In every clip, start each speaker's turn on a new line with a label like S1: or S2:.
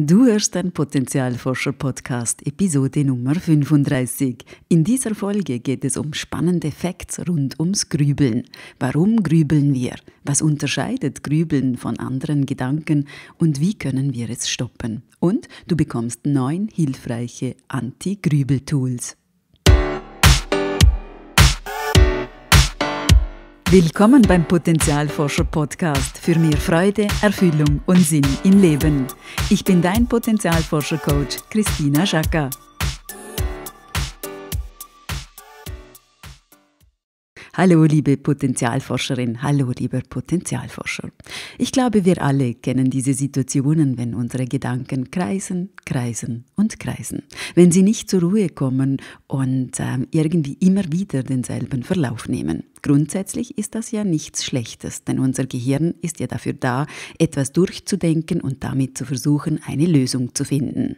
S1: Du hörst den Potenzialforscher-Podcast, Episode Nummer 35. In dieser Folge geht es um spannende Facts rund ums Grübeln. Warum grübeln wir? Was unterscheidet Grübeln von anderen Gedanken und wie können wir es stoppen? Und du bekommst neun hilfreiche Anti-Grübel-Tools. Willkommen beim Potenzialforscher Podcast für mehr Freude, Erfüllung und Sinn im Leben. Ich bin dein Potenzialforscher Coach Christina Schacker. Hallo, liebe Potenzialforscherin, hallo, lieber Potenzialforscher. Ich glaube, wir alle kennen diese Situationen, wenn unsere Gedanken kreisen, kreisen und kreisen, wenn sie nicht zur Ruhe kommen und äh, irgendwie immer wieder denselben Verlauf nehmen. Grundsätzlich ist das ja nichts Schlechtes, denn unser Gehirn ist ja dafür da, etwas durchzudenken und damit zu versuchen, eine Lösung zu finden.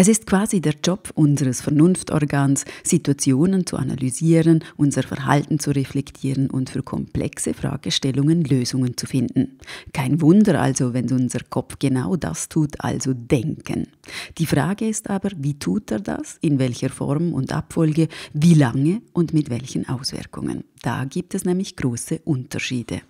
S1: Es ist quasi der Job unseres Vernunftorgans, Situationen zu analysieren, unser Verhalten zu reflektieren und für komplexe Fragestellungen Lösungen zu finden. Kein Wunder also, wenn unser Kopf genau das tut, also denken. Die Frage ist aber, wie tut er das, in welcher Form und Abfolge, wie lange und mit welchen Auswirkungen. Da gibt es nämlich große Unterschiede.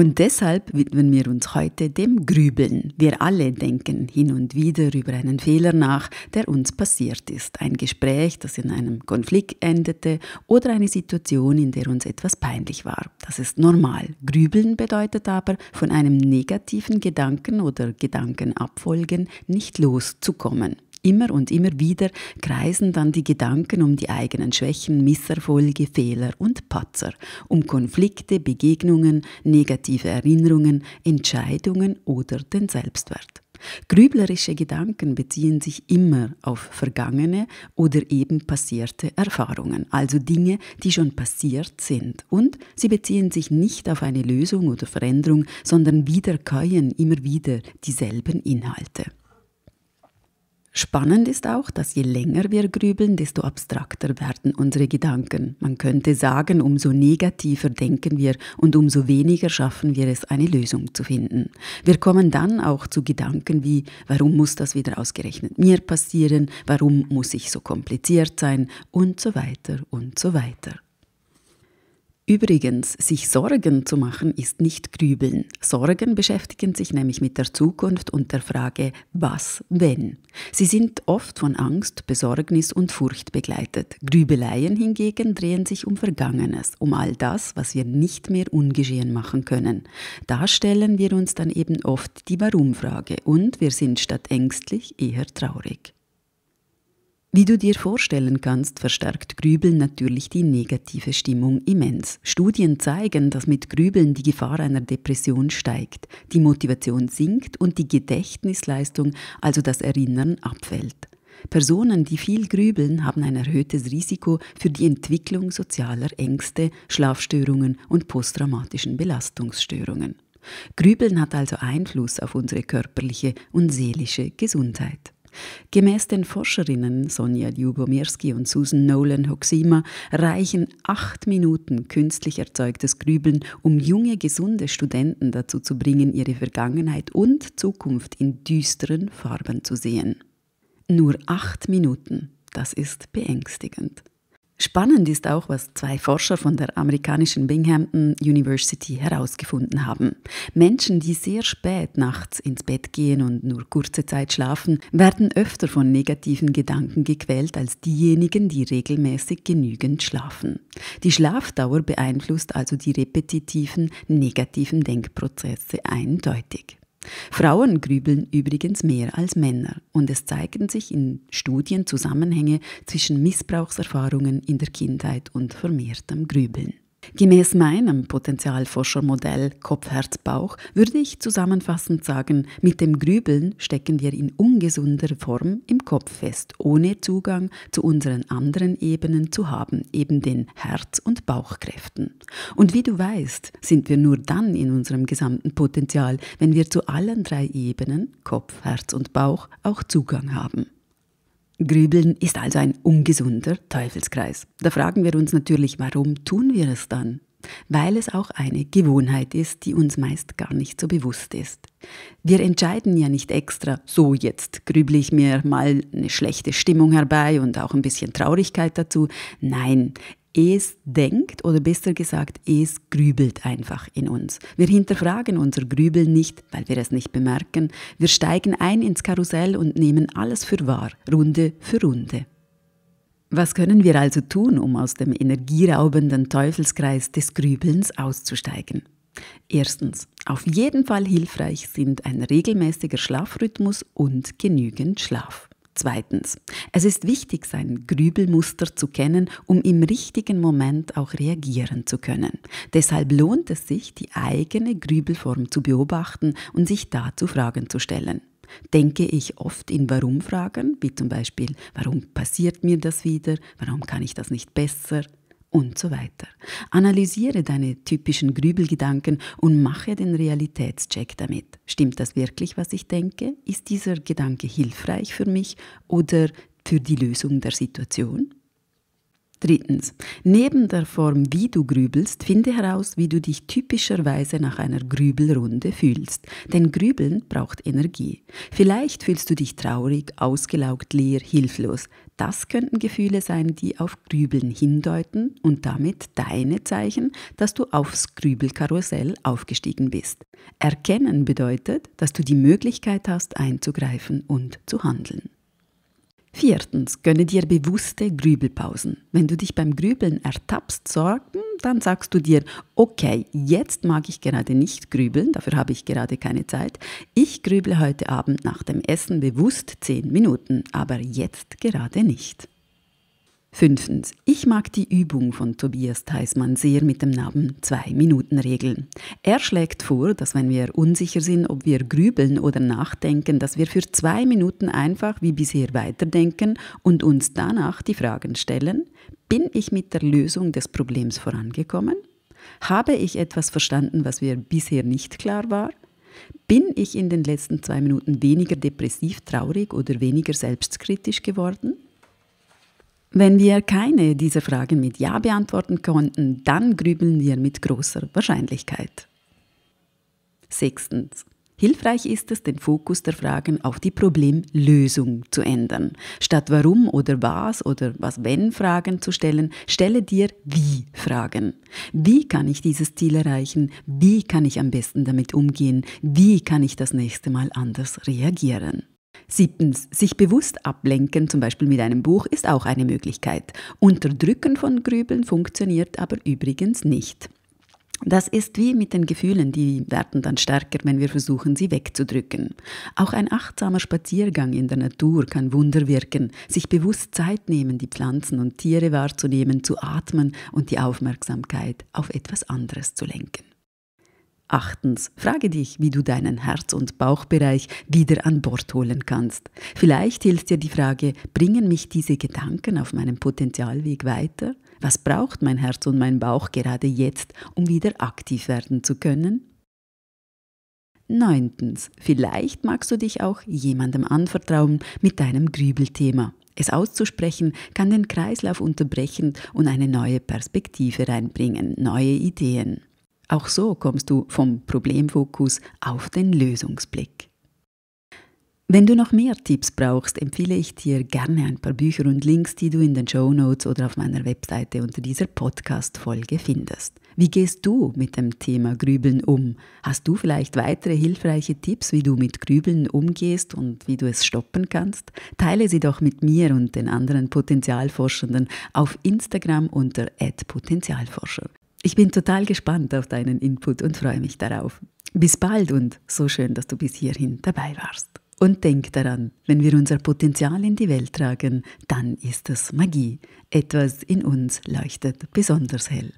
S1: Und deshalb widmen wir uns heute dem Grübeln. Wir alle denken hin und wieder über einen Fehler nach, der uns passiert ist. Ein Gespräch, das in einem Konflikt endete oder eine Situation, in der uns etwas peinlich war. Das ist normal. Grübeln bedeutet aber, von einem negativen Gedanken oder Gedankenabfolgen nicht loszukommen. Immer und immer wieder kreisen dann die Gedanken um die eigenen Schwächen, Misserfolge, Fehler und Patzer, um Konflikte, Begegnungen, negative Erinnerungen, Entscheidungen oder den Selbstwert. Grüblerische Gedanken beziehen sich immer auf vergangene oder eben passierte Erfahrungen, also Dinge, die schon passiert sind. Und sie beziehen sich nicht auf eine Lösung oder Veränderung, sondern wiederkäuen immer wieder dieselben Inhalte. Spannend ist auch, dass je länger wir grübeln, desto abstrakter werden unsere Gedanken. Man könnte sagen, umso negativer denken wir und umso weniger schaffen wir es, eine Lösung zu finden. Wir kommen dann auch zu Gedanken wie, warum muss das wieder ausgerechnet mir passieren, warum muss ich so kompliziert sein und so weiter und so weiter. Übrigens, sich Sorgen zu machen ist nicht Grübeln. Sorgen beschäftigen sich nämlich mit der Zukunft und der Frage, was, wenn. Sie sind oft von Angst, Besorgnis und Furcht begleitet. Grübeleien hingegen drehen sich um Vergangenes, um all das, was wir nicht mehr ungeschehen machen können. Da stellen wir uns dann eben oft die Warum-Frage und wir sind statt ängstlich eher traurig. Wie du dir vorstellen kannst, verstärkt Grübeln natürlich die negative Stimmung immens. Studien zeigen, dass mit Grübeln die Gefahr einer Depression steigt, die Motivation sinkt und die Gedächtnisleistung, also das Erinnern, abfällt. Personen, die viel grübeln, haben ein erhöhtes Risiko für die Entwicklung sozialer Ängste, Schlafstörungen und posttraumatischen Belastungsstörungen. Grübeln hat also Einfluss auf unsere körperliche und seelische Gesundheit. Gemäß den Forscherinnen Sonja Ljubomirski und Susan Nolan Hoxima reichen acht Minuten künstlich erzeugtes Grübeln, um junge, gesunde Studenten dazu zu bringen, ihre Vergangenheit und Zukunft in düsteren Farben zu sehen. Nur acht Minuten, das ist beängstigend. Spannend ist auch, was zwei Forscher von der amerikanischen Binghamton University herausgefunden haben. Menschen, die sehr spät nachts ins Bett gehen und nur kurze Zeit schlafen, werden öfter von negativen Gedanken gequält als diejenigen, die regelmäßig genügend schlafen. Die Schlafdauer beeinflusst also die repetitiven negativen Denkprozesse eindeutig. Frauen grübeln übrigens mehr als Männer und es zeigen sich in Studien Zusammenhänge zwischen Missbrauchserfahrungen in der Kindheit und vermehrtem Grübeln. Gemäß meinem Potenzialforschermodell Kopf-Herz-Bauch würde ich zusammenfassend sagen, mit dem Grübeln stecken wir in ungesunder Form im Kopf fest, ohne Zugang zu unseren anderen Ebenen zu haben, eben den Herz- und Bauchkräften. Und wie du weißt, sind wir nur dann in unserem gesamten Potenzial, wenn wir zu allen drei Ebenen Kopf, Herz und Bauch auch Zugang haben. Grübeln ist also ein ungesunder Teufelskreis. Da fragen wir uns natürlich, warum tun wir es dann? Weil es auch eine Gewohnheit ist, die uns meist gar nicht so bewusst ist. Wir entscheiden ja nicht extra, so jetzt grüble ich mir mal eine schlechte Stimmung herbei und auch ein bisschen Traurigkeit dazu. Nein, es denkt oder besser gesagt, es grübelt einfach in uns. Wir hinterfragen unser Grübeln nicht, weil wir es nicht bemerken. Wir steigen ein ins Karussell und nehmen alles für wahr, Runde für Runde. Was können wir also tun, um aus dem energieraubenden Teufelskreis des Grübelns auszusteigen? Erstens, auf jeden Fall hilfreich sind ein regelmäßiger Schlafrhythmus und genügend Schlaf. Zweitens, es ist wichtig, sein Grübelmuster zu kennen, um im richtigen Moment auch reagieren zu können. Deshalb lohnt es sich, die eigene Grübelform zu beobachten und sich dazu Fragen zu stellen. Denke ich oft in Warum-Fragen, wie zum Beispiel, warum passiert mir das wieder, warum kann ich das nicht besser, und so weiter. Analysiere deine typischen Grübelgedanken und mache den Realitätscheck damit. Stimmt das wirklich, was ich denke? Ist dieser Gedanke hilfreich für mich oder für die Lösung der Situation? Drittens, neben der Form, wie du grübelst, finde heraus, wie du dich typischerweise nach einer Grübelrunde fühlst. Denn Grübeln braucht Energie. Vielleicht fühlst du dich traurig, ausgelaugt, leer, hilflos. Das könnten Gefühle sein, die auf Grübeln hindeuten und damit deine Zeichen, dass du aufs Grübelkarussell aufgestiegen bist. Erkennen bedeutet, dass du die Möglichkeit hast, einzugreifen und zu handeln. Viertens, gönne dir bewusste Grübelpausen. Wenn du dich beim Grübeln ertappst, sorgen, hm, dann sagst du dir, okay, jetzt mag ich gerade nicht grübeln, dafür habe ich gerade keine Zeit. Ich grüble heute Abend nach dem Essen bewusst 10 Minuten, aber jetzt gerade nicht. Fünftens. Ich mag die Übung von Tobias Theismann sehr mit dem Namen zwei minuten regel Er schlägt vor, dass wenn wir unsicher sind, ob wir grübeln oder nachdenken, dass wir für zwei Minuten einfach wie bisher weiterdenken und uns danach die Fragen stellen, bin ich mit der Lösung des Problems vorangekommen? Habe ich etwas verstanden, was mir bisher nicht klar war? Bin ich in den letzten zwei Minuten weniger depressiv, traurig oder weniger selbstkritisch geworden? Wenn wir keine dieser Fragen mit Ja beantworten konnten, dann grübeln wir mit großer Wahrscheinlichkeit. Sechstens. Hilfreich ist es, den Fokus der Fragen auf die Problemlösung zu ändern. Statt warum oder was oder was wenn Fragen zu stellen, stelle dir wie Fragen. Wie kann ich dieses Ziel erreichen? Wie kann ich am besten damit umgehen? Wie kann ich das nächste Mal anders reagieren? Siebtens, sich bewusst ablenken, zum Beispiel mit einem Buch, ist auch eine Möglichkeit. Unterdrücken von Grübeln funktioniert aber übrigens nicht. Das ist wie mit den Gefühlen, die werden dann stärker, wenn wir versuchen, sie wegzudrücken. Auch ein achtsamer Spaziergang in der Natur kann Wunder wirken. Sich bewusst Zeit nehmen, die Pflanzen und Tiere wahrzunehmen, zu atmen und die Aufmerksamkeit auf etwas anderes zu lenken. Achtens, frage dich, wie du deinen Herz- und Bauchbereich wieder an Bord holen kannst. Vielleicht hilft dir die Frage, bringen mich diese Gedanken auf meinem Potenzialweg weiter? Was braucht mein Herz und mein Bauch gerade jetzt, um wieder aktiv werden zu können? Neuntens, vielleicht magst du dich auch jemandem anvertrauen mit deinem Grübelthema. Es auszusprechen kann den Kreislauf unterbrechen und eine neue Perspektive reinbringen, neue Ideen. Auch so kommst du vom Problemfokus auf den Lösungsblick. Wenn du noch mehr Tipps brauchst, empfehle ich dir gerne ein paar Bücher und Links, die du in den Show Notes oder auf meiner Webseite unter dieser Podcast-Folge findest. Wie gehst du mit dem Thema Grübeln um? Hast du vielleicht weitere hilfreiche Tipps, wie du mit Grübeln umgehst und wie du es stoppen kannst? Teile sie doch mit mir und den anderen Potenzialforschenden auf Instagram unter @potenzialforscher. Ich bin total gespannt auf deinen Input und freue mich darauf. Bis bald und so schön, dass du bis hierhin dabei warst. Und denk daran, wenn wir unser Potenzial in die Welt tragen, dann ist es Magie. Etwas in uns leuchtet besonders hell.